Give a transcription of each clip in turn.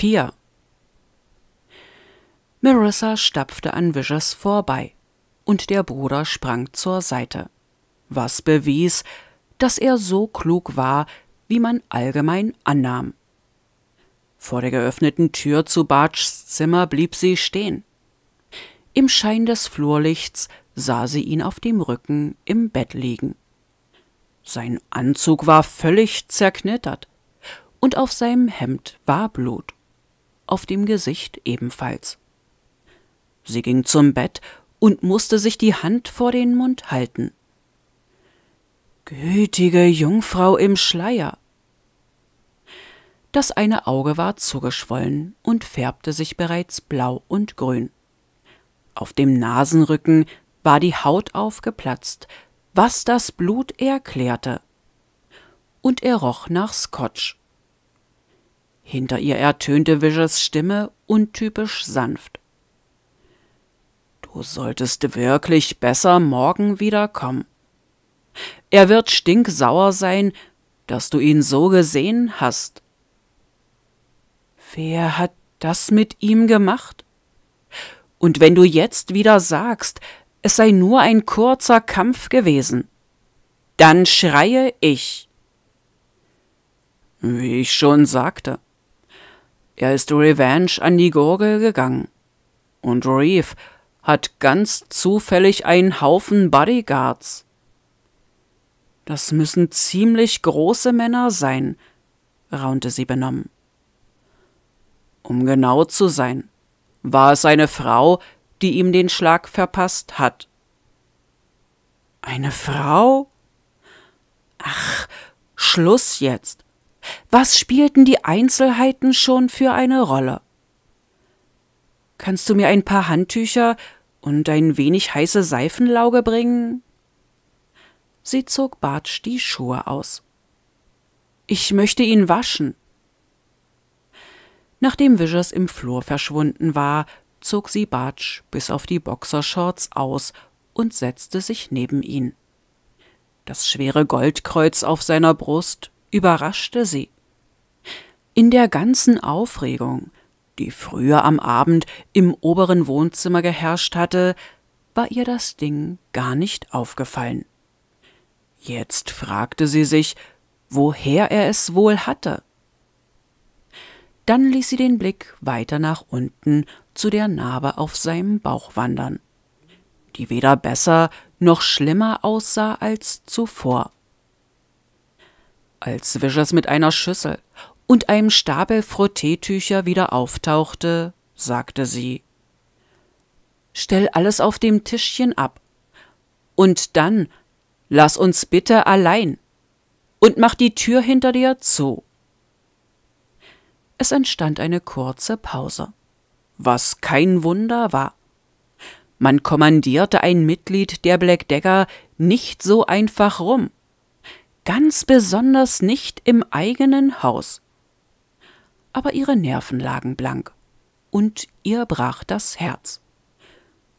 vier. Marissa stapfte an Vicious vorbei und der Bruder sprang zur Seite, was bewies, dass er so klug war, wie man allgemein annahm. Vor der geöffneten Tür zu Bartschs Zimmer blieb sie stehen. Im Schein des Flurlichts sah sie ihn auf dem Rücken im Bett liegen. Sein Anzug war völlig zerknittert und auf seinem Hemd war Blut auf dem Gesicht ebenfalls. Sie ging zum Bett und musste sich die Hand vor den Mund halten. Gütige Jungfrau im Schleier. Das eine Auge war zugeschwollen und färbte sich bereits blau und grün. Auf dem Nasenrücken war die Haut aufgeplatzt, was das Blut erklärte. Und er roch nach Scotch. Hinter ihr ertönte Vishers Stimme untypisch sanft. Du solltest wirklich besser morgen wiederkommen. Er wird stinksauer sein, dass du ihn so gesehen hast. Wer hat das mit ihm gemacht? Und wenn du jetzt wieder sagst, es sei nur ein kurzer Kampf gewesen, dann schreie ich. Wie ich schon sagte, er ist Revenge an die Gurgel gegangen. Und Reef hat ganz zufällig einen Haufen Bodyguards. Das müssen ziemlich große Männer sein, raunte sie benommen. Um genau zu sein, war es eine Frau, die ihm den Schlag verpasst hat. Eine Frau? Ach, Schluss jetzt. Was spielten die Einzelheiten schon für eine Rolle? Kannst du mir ein paar Handtücher und ein wenig heiße Seifenlauge bringen? Sie zog Bartsch die Schuhe aus. Ich möchte ihn waschen. Nachdem Vischers im Flur verschwunden war, zog sie Bartsch bis auf die Boxershorts aus und setzte sich neben ihn. Das schwere Goldkreuz auf seiner Brust überraschte sie. In der ganzen Aufregung, die früher am Abend im oberen Wohnzimmer geherrscht hatte, war ihr das Ding gar nicht aufgefallen. Jetzt fragte sie sich, woher er es wohl hatte. Dann ließ sie den Blick weiter nach unten zu der Narbe auf seinem Bauch wandern, die weder besser noch schlimmer aussah als zuvor. Als Vischers mit einer Schüssel und einem Stapel Frotteetücher wieder auftauchte, sagte sie Stell alles auf dem Tischchen ab. Und dann lass uns bitte allein und mach die Tür hinter dir zu. Es entstand eine kurze Pause, was kein Wunder war. Man kommandierte ein Mitglied der Black Decker nicht so einfach rum ganz besonders nicht im eigenen Haus. Aber ihre Nerven lagen blank, und ihr brach das Herz.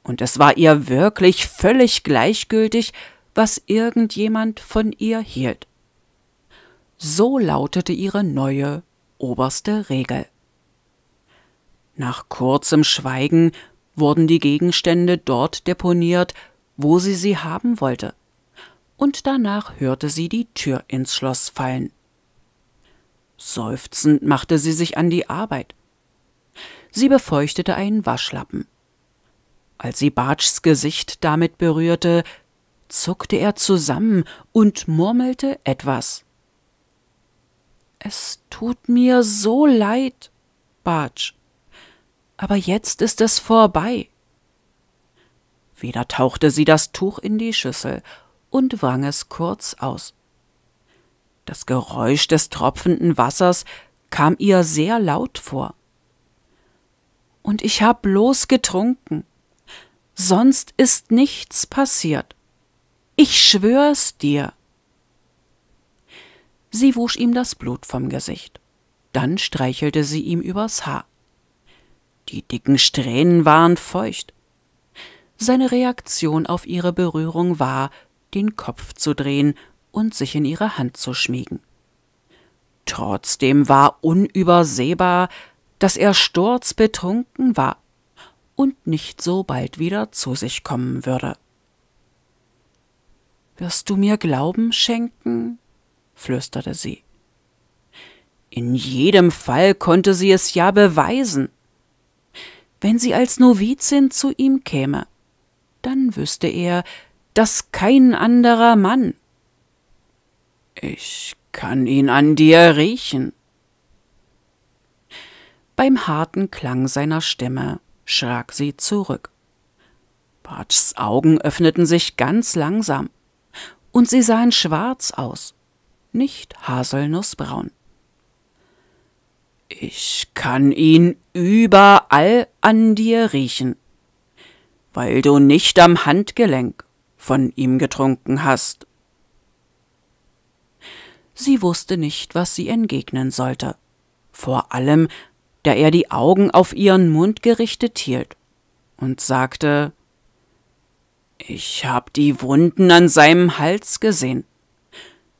Und es war ihr wirklich völlig gleichgültig, was irgendjemand von ihr hielt. So lautete ihre neue oberste Regel. Nach kurzem Schweigen wurden die Gegenstände dort deponiert, wo sie sie haben wollte und danach hörte sie die Tür ins Schloss fallen. Seufzend machte sie sich an die Arbeit. Sie befeuchtete einen Waschlappen. Als sie Bartschs Gesicht damit berührte, zuckte er zusammen und murmelte etwas. Es tut mir so leid, Bartsch, aber jetzt ist es vorbei. Wieder tauchte sie das Tuch in die Schüssel und wang es kurz aus. Das Geräusch des tropfenden Wassers kam ihr sehr laut vor. Und ich hab bloß getrunken. Sonst ist nichts passiert. Ich schwör's dir. Sie wusch ihm das Blut vom Gesicht. Dann streichelte sie ihm übers Haar. Die dicken Strähnen waren feucht. Seine Reaktion auf ihre Berührung war, den Kopf zu drehen und sich in ihre Hand zu schmiegen. Trotzdem war unübersehbar, dass er sturzbetrunken war und nicht so bald wieder zu sich kommen würde. Wirst du mir Glauben schenken? flüsterte sie. In jedem Fall konnte sie es ja beweisen. Wenn sie als Novizin zu ihm käme, dann wüsste er, dass kein anderer Mann. Ich kann ihn an dir riechen. Beim harten Klang seiner Stimme schrak sie zurück. Bartschs Augen öffneten sich ganz langsam, und sie sahen schwarz aus, nicht haselnussbraun. Ich kann ihn überall an dir riechen, weil du nicht am Handgelenk von ihm getrunken hast. Sie wusste nicht, was sie entgegnen sollte, vor allem, da er die Augen auf ihren Mund gerichtet hielt und sagte Ich hab die Wunden an seinem Hals gesehen,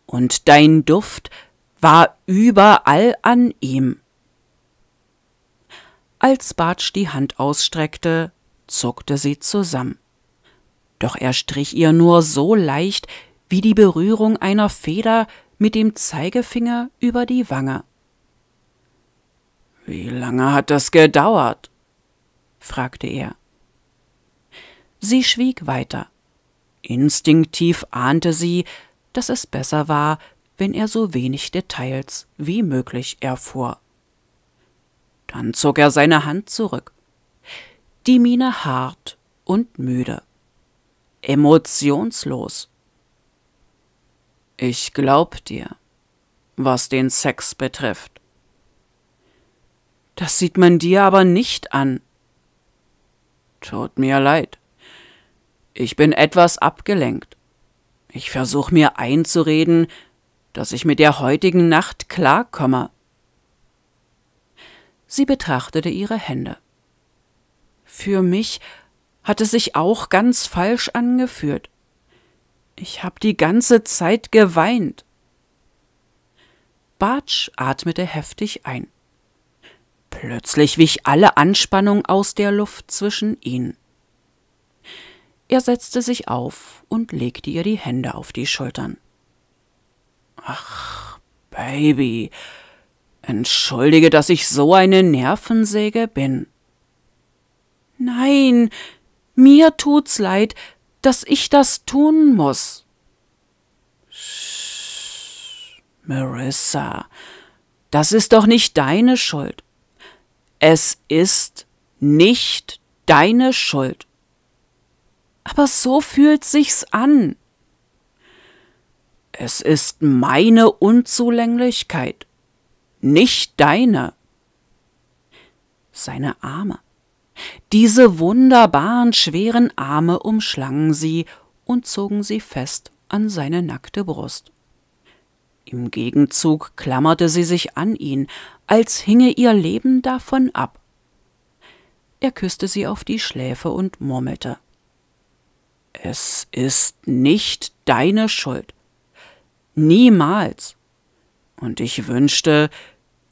und dein Duft war überall an ihm. Als Bartsch die Hand ausstreckte, zuckte sie zusammen doch er strich ihr nur so leicht wie die Berührung einer Feder mit dem Zeigefinger über die Wange. Wie lange hat das gedauert? fragte er. Sie schwieg weiter. Instinktiv ahnte sie, dass es besser war, wenn er so wenig Details wie möglich erfuhr. Dann zog er seine Hand zurück. Die Miene hart und müde emotionslos. Ich glaub dir, was den Sex betrifft. Das sieht man dir aber nicht an. Tut mir leid. Ich bin etwas abgelenkt. Ich versuche mir einzureden, dass ich mit der heutigen Nacht klarkomme. Sie betrachtete ihre Hände. Für mich hat es sich auch ganz falsch angeführt. Ich hab die ganze Zeit geweint. Bartsch atmete heftig ein. Plötzlich wich alle Anspannung aus der Luft zwischen ihnen. Er setzte sich auf und legte ihr die Hände auf die Schultern. Ach, Baby, entschuldige, dass ich so eine Nervensäge bin. Nein, mir tut's leid, dass ich das tun muss. Shh, Marissa, das ist doch nicht deine Schuld. Es ist nicht deine Schuld. Aber so fühlt sich's an. Es ist meine Unzulänglichkeit, nicht deine. Seine Arme diese wunderbaren schweren Arme umschlangen sie und zogen sie fest an seine nackte Brust. Im Gegenzug klammerte sie sich an ihn, als hinge ihr Leben davon ab. Er küsste sie auf die Schläfe und murmelte Es ist nicht deine Schuld. Niemals. Und ich wünschte,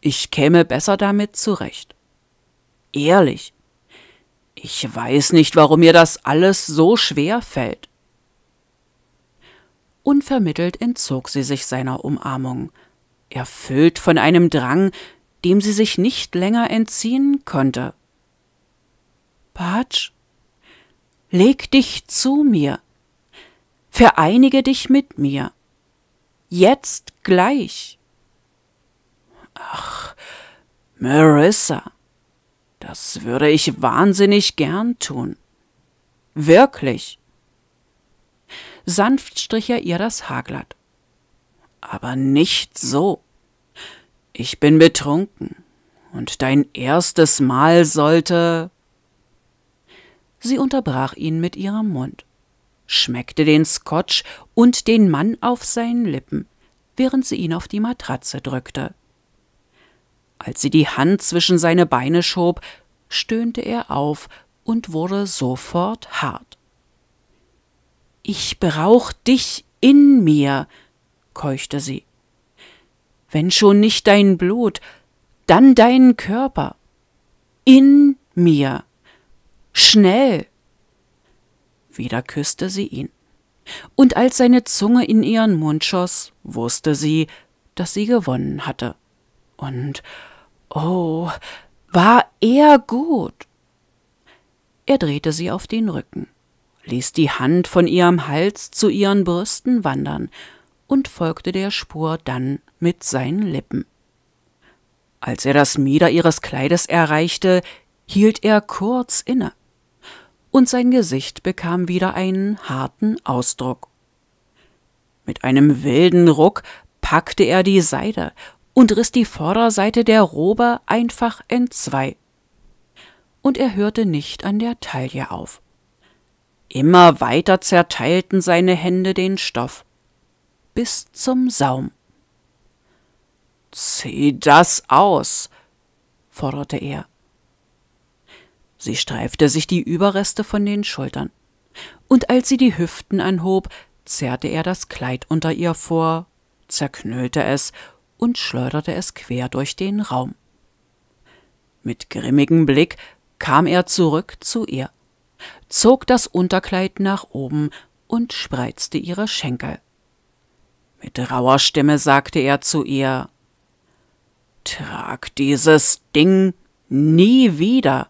ich käme besser damit zurecht. Ehrlich, ich weiß nicht, warum mir das alles so schwer fällt. Unvermittelt entzog sie sich seiner Umarmung, erfüllt von einem Drang, dem sie sich nicht länger entziehen konnte. Patsch, leg dich zu mir, vereinige dich mit mir, jetzt gleich. Ach, Marissa, das würde ich wahnsinnig gern tun. Wirklich. Sanft strich er ihr das Haar glatt. Aber nicht so. Ich bin betrunken. Und dein erstes Mal sollte. Sie unterbrach ihn mit ihrem Mund, schmeckte den Scotch und den Mann auf seinen Lippen, während sie ihn auf die Matratze drückte. Als sie die Hand zwischen seine Beine schob, stöhnte er auf und wurde sofort hart. Ich brauch dich in mir, keuchte sie. Wenn schon nicht dein Blut, dann deinen Körper. In mir. Schnell. Wieder küsste sie ihn. Und als seine Zunge in ihren Mund schoss, wusste sie, dass sie gewonnen hatte. Und Oh, war er gut. Er drehte sie auf den Rücken, ließ die Hand von ihrem Hals zu ihren Brüsten wandern und folgte der Spur dann mit seinen Lippen. Als er das Mieder ihres Kleides erreichte, hielt er kurz inne, und sein Gesicht bekam wieder einen harten Ausdruck. Mit einem wilden Ruck packte er die Seide und riss die Vorderseite der Robe einfach entzwei. Und er hörte nicht an der Taille auf. Immer weiter zerteilten seine Hände den Stoff bis zum Saum. Zieh das aus, forderte er. Sie streifte sich die Überreste von den Schultern, und als sie die Hüften anhob, zerrte er das Kleid unter ihr vor, zerknüllte es und schleuderte es quer durch den Raum. Mit grimmigem Blick kam er zurück zu ihr, zog das Unterkleid nach oben und spreizte ihre Schenkel. Mit rauer Stimme sagte er zu ihr Trag dieses Ding nie wieder.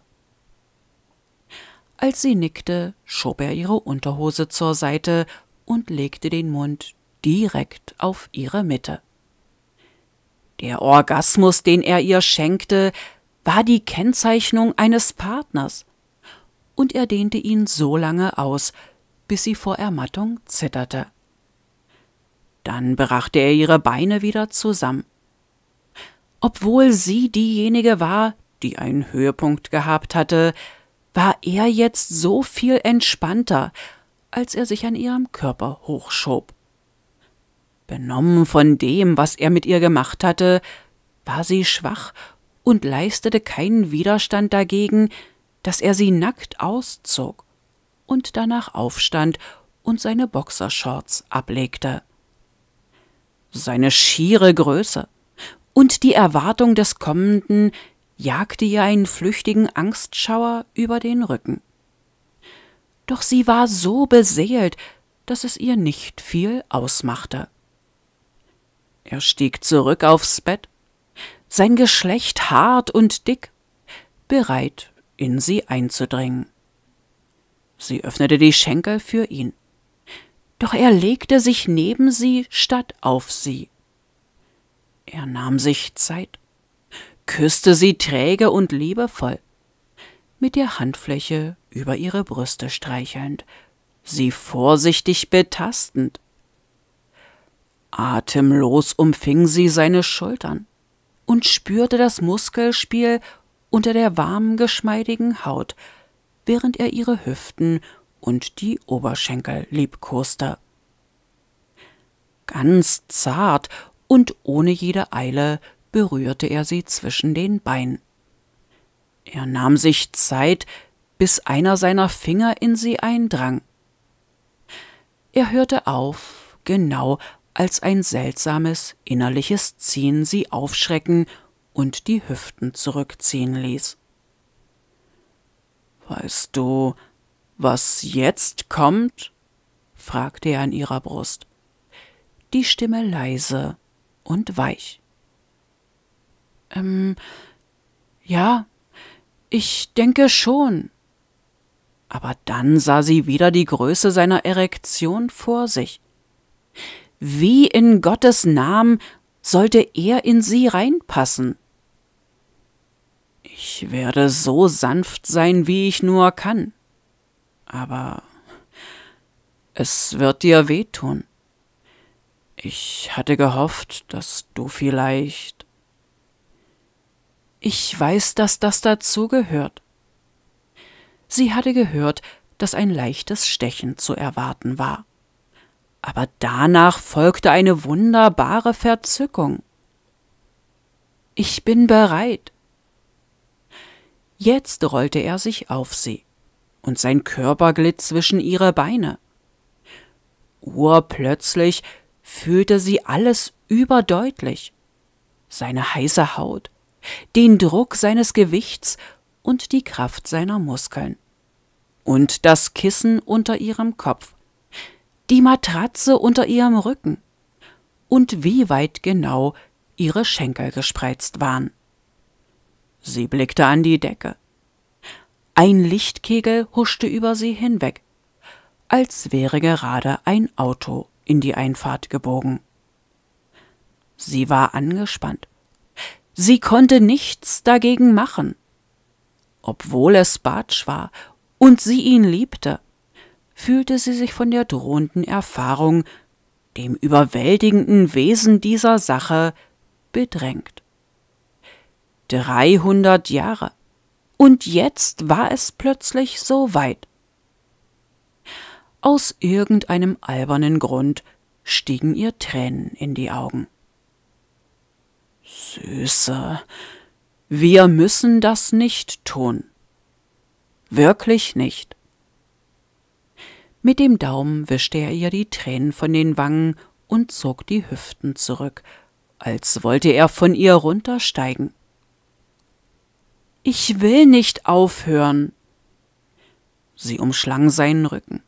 Als sie nickte, schob er ihre Unterhose zur Seite und legte den Mund direkt auf ihre Mitte. Der Orgasmus, den er ihr schenkte, war die Kennzeichnung eines Partners, und er dehnte ihn so lange aus, bis sie vor Ermattung zitterte. Dann brachte er ihre Beine wieder zusammen. Obwohl sie diejenige war, die einen Höhepunkt gehabt hatte, war er jetzt so viel entspannter, als er sich an ihrem Körper hochschob. Benommen von dem, was er mit ihr gemacht hatte, war sie schwach und leistete keinen Widerstand dagegen, dass er sie nackt auszog und danach aufstand und seine Boxershorts ablegte. Seine schiere Größe und die Erwartung des Kommenden jagte ihr einen flüchtigen Angstschauer über den Rücken. Doch sie war so beseelt, dass es ihr nicht viel ausmachte. Er stieg zurück aufs Bett, sein Geschlecht hart und dick, bereit, in sie einzudringen. Sie öffnete die Schenkel für ihn, doch er legte sich neben sie statt auf sie. Er nahm sich Zeit, küsste sie träge und liebevoll, mit der Handfläche über ihre Brüste streichelnd, sie vorsichtig betastend, Atemlos umfing sie seine Schultern und spürte das Muskelspiel unter der warmen, geschmeidigen Haut, während er ihre Hüften und die Oberschenkel liebkoste. Ganz zart und ohne jede Eile berührte er sie zwischen den Beinen. Er nahm sich Zeit, bis einer seiner Finger in sie eindrang. Er hörte auf, genau als ein seltsames innerliches Ziehen sie aufschrecken und die Hüften zurückziehen ließ. Weißt du, was jetzt kommt? fragte er an ihrer Brust, die Stimme leise und weich. Ähm, ja, ich denke schon. Aber dann sah sie wieder die Größe seiner Erektion vor sich. Wie in Gottes Namen sollte er in sie reinpassen? Ich werde so sanft sein, wie ich nur kann. Aber es wird dir wehtun. Ich hatte gehofft, dass du vielleicht. Ich weiß, dass das dazugehört. Sie hatte gehört, dass ein leichtes Stechen zu erwarten war aber danach folgte eine wunderbare Verzückung. Ich bin bereit. Jetzt rollte er sich auf sie, und sein Körper glitt zwischen ihre Beine. Urplötzlich fühlte sie alles überdeutlich. Seine heiße Haut, den Druck seines Gewichts und die Kraft seiner Muskeln. Und das Kissen unter ihrem Kopf die Matratze unter ihrem Rücken und wie weit genau ihre Schenkel gespreizt waren. Sie blickte an die Decke. Ein Lichtkegel huschte über sie hinweg, als wäre gerade ein Auto in die Einfahrt gebogen. Sie war angespannt. Sie konnte nichts dagegen machen. Obwohl es Bartsch war und sie ihn liebte, fühlte sie sich von der drohenden Erfahrung, dem überwältigenden Wesen dieser Sache, bedrängt. 300 Jahre. Und jetzt war es plötzlich so weit. Aus irgendeinem albernen Grund stiegen ihr Tränen in die Augen. Süße, wir müssen das nicht tun. Wirklich nicht. Mit dem Daumen wischte er ihr die Tränen von den Wangen und zog die Hüften zurück, als wollte er von ihr runtersteigen. Ich will nicht aufhören. Sie umschlang seinen Rücken.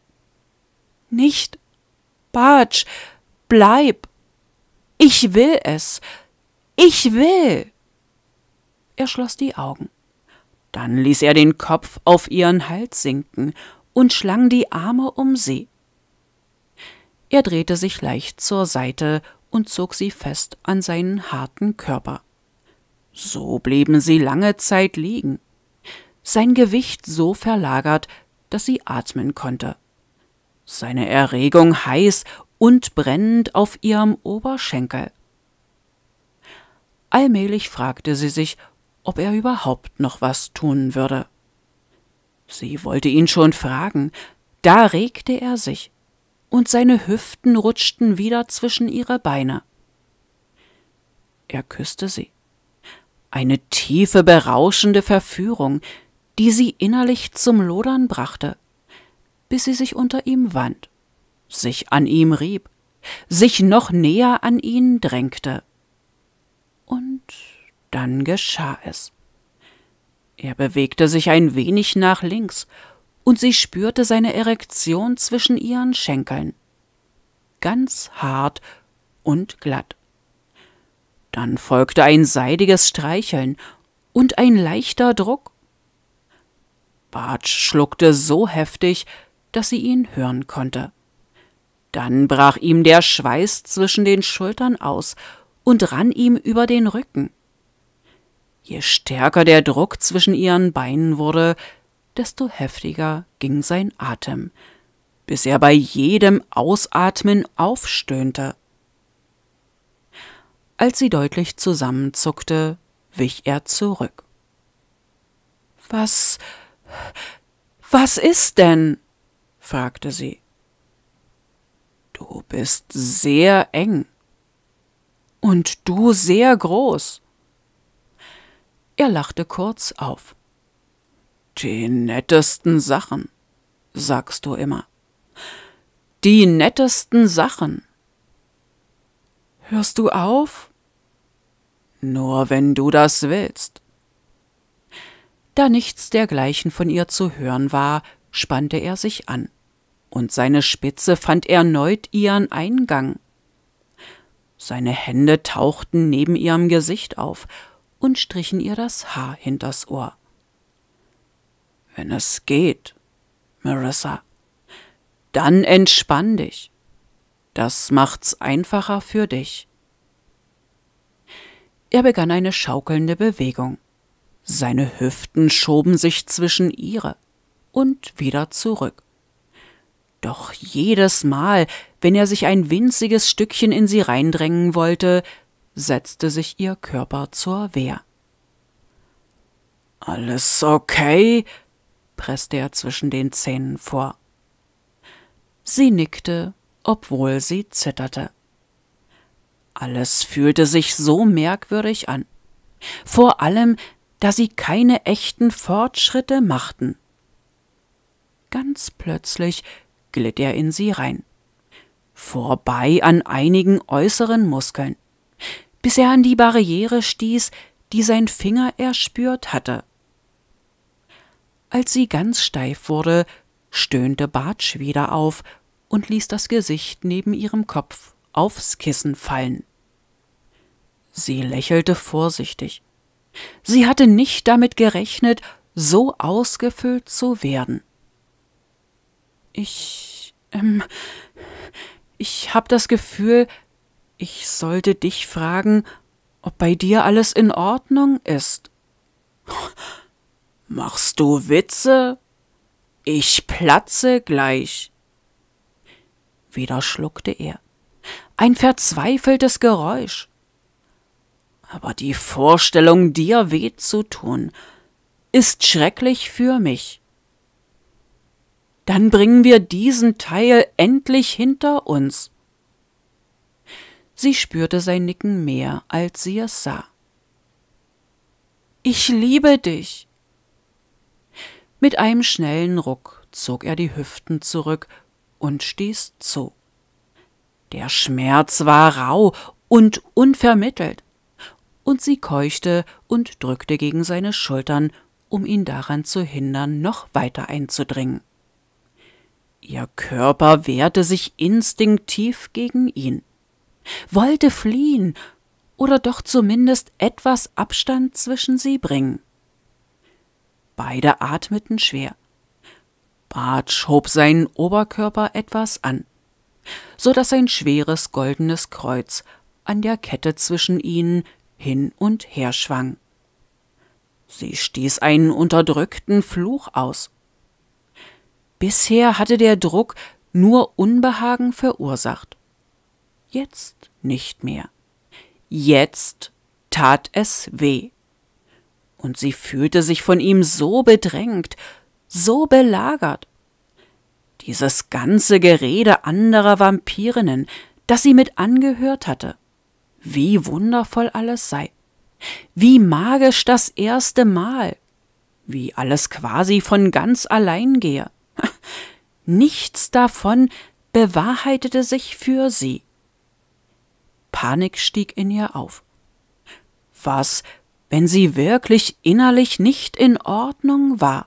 Nicht. Batsch. bleib. Ich will es. Ich will. Er schloss die Augen. Dann ließ er den Kopf auf ihren Hals sinken und schlang die Arme um sie. Er drehte sich leicht zur Seite und zog sie fest an seinen harten Körper. So blieben sie lange Zeit liegen, sein Gewicht so verlagert, dass sie atmen konnte. Seine Erregung heiß und brennend auf ihrem Oberschenkel. Allmählich fragte sie sich, ob er überhaupt noch was tun würde. Sie wollte ihn schon fragen, da regte er sich, und seine Hüften rutschten wieder zwischen ihre Beine. Er küsste sie. Eine tiefe, berauschende Verführung, die sie innerlich zum Lodern brachte, bis sie sich unter ihm wand, sich an ihm rieb, sich noch näher an ihn drängte. Und dann geschah es. Er bewegte sich ein wenig nach links, und sie spürte seine Erektion zwischen ihren Schenkeln. Ganz hart und glatt. Dann folgte ein seidiges Streicheln und ein leichter Druck. Bartsch schluckte so heftig, dass sie ihn hören konnte. Dann brach ihm der Schweiß zwischen den Schultern aus und rann ihm über den Rücken. Je stärker der Druck zwischen ihren Beinen wurde, desto heftiger ging sein Atem, bis er bei jedem Ausatmen aufstöhnte. Als sie deutlich zusammenzuckte, wich er zurück. Was. was ist denn? fragte sie. Du bist sehr eng. Und du sehr groß. Er lachte kurz auf. Die nettesten Sachen, sagst du immer. Die nettesten Sachen. Hörst du auf? Nur wenn du das willst. Da nichts dergleichen von ihr zu hören war, spannte er sich an, und seine Spitze fand erneut ihren Eingang. Seine Hände tauchten neben ihrem Gesicht auf, und strichen ihr das Haar hinters Ohr. Wenn es geht, Marissa, dann entspann dich. Das macht's einfacher für dich. Er begann eine schaukelnde Bewegung. Seine Hüften schoben sich zwischen ihre und wieder zurück. Doch jedes Mal, wenn er sich ein winziges Stückchen in sie reindrängen wollte, setzte sich ihr Körper zur Wehr. Alles okay? presste er zwischen den Zähnen vor. Sie nickte, obwohl sie zitterte. Alles fühlte sich so merkwürdig an. Vor allem, da sie keine echten Fortschritte machten. Ganz plötzlich glitt er in sie rein. Vorbei an einigen äußeren Muskeln bis er an die Barriere stieß, die sein Finger erspürt hatte. Als sie ganz steif wurde, stöhnte Bartsch wieder auf und ließ das Gesicht neben ihrem Kopf aufs Kissen fallen. Sie lächelte vorsichtig. Sie hatte nicht damit gerechnet, so ausgefüllt zu werden. Ich, ähm, ich hab das Gefühl, ich sollte dich fragen, ob bei dir alles in Ordnung ist. Machst du Witze? Ich platze gleich. Wieder schluckte er. Ein verzweifeltes Geräusch. Aber die Vorstellung, dir weh zu tun, ist schrecklich für mich. Dann bringen wir diesen Teil endlich hinter uns. Sie spürte sein Nicken mehr, als sie es sah. Ich liebe dich. Mit einem schnellen Ruck zog er die Hüften zurück und stieß zu. Der Schmerz war rau und unvermittelt, und sie keuchte und drückte gegen seine Schultern, um ihn daran zu hindern, noch weiter einzudringen. Ihr Körper wehrte sich instinktiv gegen ihn wollte fliehen oder doch zumindest etwas Abstand zwischen sie bringen. Beide atmeten schwer. Bart schob seinen Oberkörper etwas an, so dass ein schweres goldenes Kreuz an der Kette zwischen ihnen hin und her schwang. Sie stieß einen unterdrückten Fluch aus. Bisher hatte der Druck nur Unbehagen verursacht jetzt nicht mehr. Jetzt tat es weh. Und sie fühlte sich von ihm so bedrängt, so belagert. Dieses ganze Gerede anderer Vampirinnen, das sie mit angehört hatte, wie wundervoll alles sei, wie magisch das erste Mal, wie alles quasi von ganz allein gehe. Nichts davon bewahrheitete sich für sie. Panik stieg in ihr auf. Was, wenn sie wirklich innerlich nicht in Ordnung war?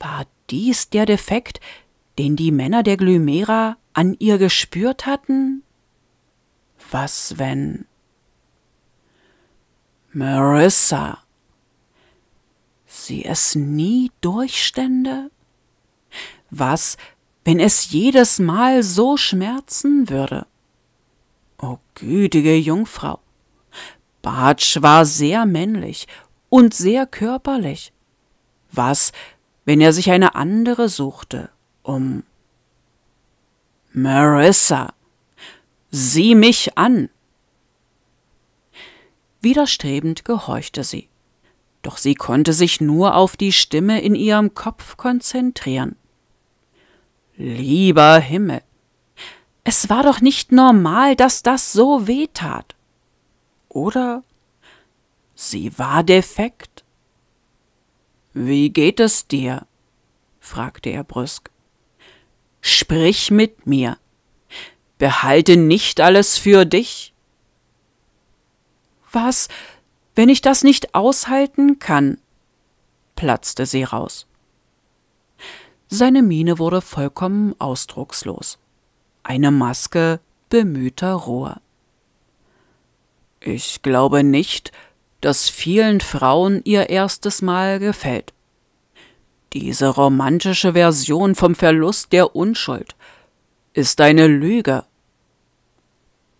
War dies der Defekt, den die Männer der Glymera an ihr gespürt hatten? Was, wenn... Marissa. Sie es nie durchstände? Was, wenn es jedes Mal so schmerzen würde? O gütige Jungfrau! Bartsch war sehr männlich und sehr körperlich. Was, wenn er sich eine andere suchte, um Marissa, sieh mich an! Widerstrebend gehorchte sie, doch sie konnte sich nur auf die Stimme in ihrem Kopf konzentrieren. Lieber Himmel, es war doch nicht normal, dass das so weh tat. Oder sie war defekt. Wie geht es dir? fragte er brüsk. Sprich mit mir. Behalte nicht alles für dich. Was, wenn ich das nicht aushalten kann? platzte sie raus. Seine Miene wurde vollkommen ausdruckslos eine Maske bemühter Ruhe. Ich glaube nicht, dass vielen Frauen ihr erstes Mal gefällt. Diese romantische Version vom Verlust der Unschuld ist eine Lüge.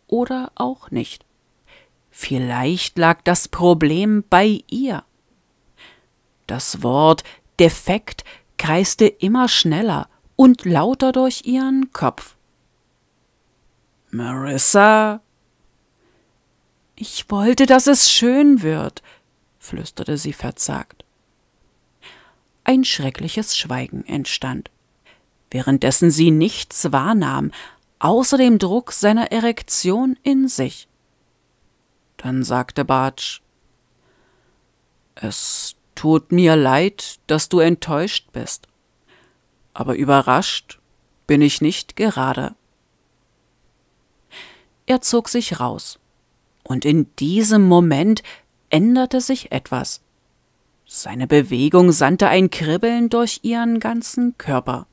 Oder auch nicht. Vielleicht lag das Problem bei ihr. Das Wort defekt kreiste immer schneller und lauter durch ihren Kopf. Marissa? Ich wollte, dass es schön wird, flüsterte sie verzagt. Ein schreckliches Schweigen entstand, währenddessen sie nichts wahrnahm, außer dem Druck seiner Erektion in sich. Dann sagte Bartsch, es tut mir leid, dass du enttäuscht bist, aber überrascht bin ich nicht gerade. Er zog sich raus. Und in diesem Moment änderte sich etwas. Seine Bewegung sandte ein Kribbeln durch ihren ganzen Körper.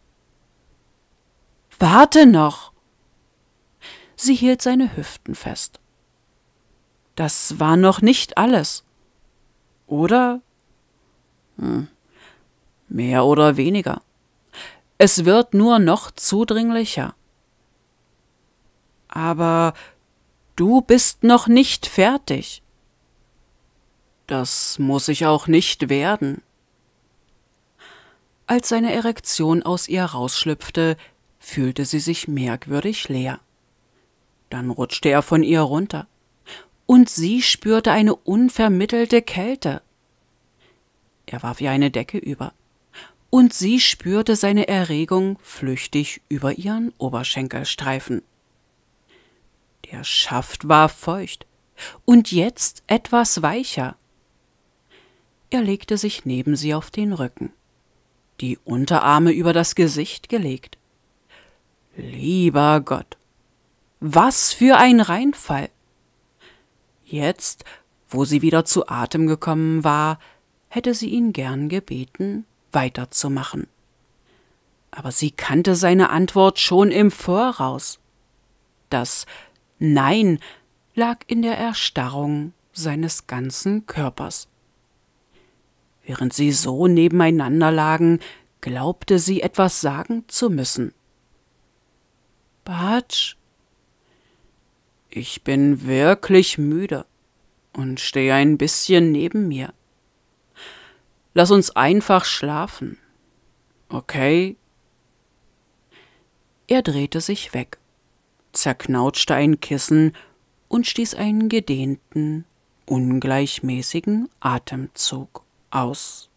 Warte noch! Sie hielt seine Hüften fest. Das war noch nicht alles. Oder? Hm. Mehr oder weniger. Es wird nur noch zudringlicher. Aber du bist noch nicht fertig. Das muss ich auch nicht werden. Als seine Erektion aus ihr rausschlüpfte, fühlte sie sich merkwürdig leer. Dann rutschte er von ihr runter, und sie spürte eine unvermittelte Kälte. Er warf ihr eine Decke über, und sie spürte seine Erregung flüchtig über ihren Oberschenkel streifen. Der Schaft war feucht und jetzt etwas weicher. Er legte sich neben sie auf den Rücken, die Unterarme über das Gesicht gelegt. Lieber Gott, was für ein Reinfall! Jetzt, wo sie wieder zu Atem gekommen war, hätte sie ihn gern gebeten, weiterzumachen. Aber sie kannte seine Antwort schon im Voraus. Das Nein lag in der Erstarrung seines ganzen Körpers. Während sie so nebeneinander lagen, glaubte sie etwas sagen zu müssen. Batsch, ich bin wirklich müde und stehe ein bisschen neben mir. Lass uns einfach schlafen. Okay? Er drehte sich weg zerknautschte ein Kissen und stieß einen gedehnten, ungleichmäßigen Atemzug aus.